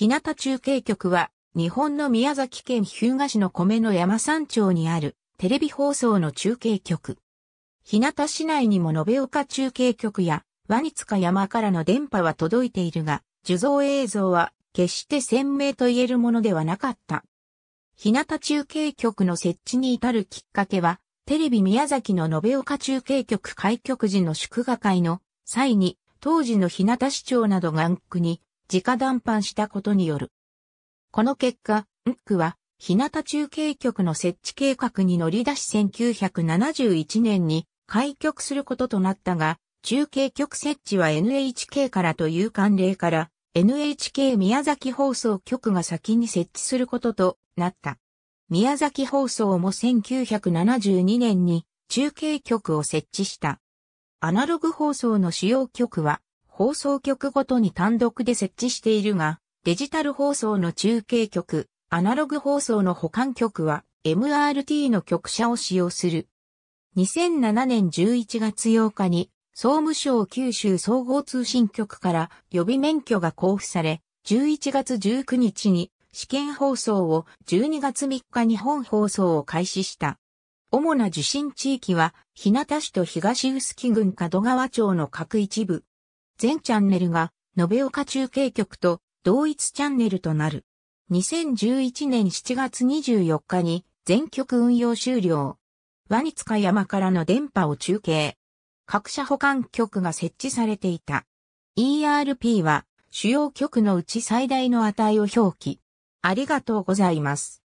日向中継局は、日本の宮崎県日向市の米の山山町にある、テレビ放送の中継局。日向市内にも延岡中継局や、ワニツカ山からの電波は届いているが、受像映像は決して鮮明と言えるものではなかった。日向中継局の設置に至るきっかけは、テレビ宮崎の延岡中継局開局時の祝賀会の際に、当時の日向市長などがんくに直談判したことによる。この結果、ムックは、日向中継局の設置計画に乗り出し1971年に開局することとなったが、中継局設置は NHK からという慣例から、NHK 宮崎放送局が先に設置することとなった。宮崎放送も1972年に中継局を設置した。アナログ放送の主要局は放送局ごとに単独で設置しているが、デジタル放送の中継局、アナログ放送の保管局は MRT の局舎を使用する。2007年11月8日に総務省九州総合通信局から予備免許が交付され、11月19日に試験放送を12月3日に本放送を開始した。主な受信地域は、日向市と東臼杵郡門川町の各一部、全チャンネルが、延岡中継局と同一チャンネルとなる。2011年7月24日に全局運用終了。ワニツカ山からの電波を中継。各社保管局が設置されていた。ERP は主要局のうち最大の値を表記。ありがとうございます。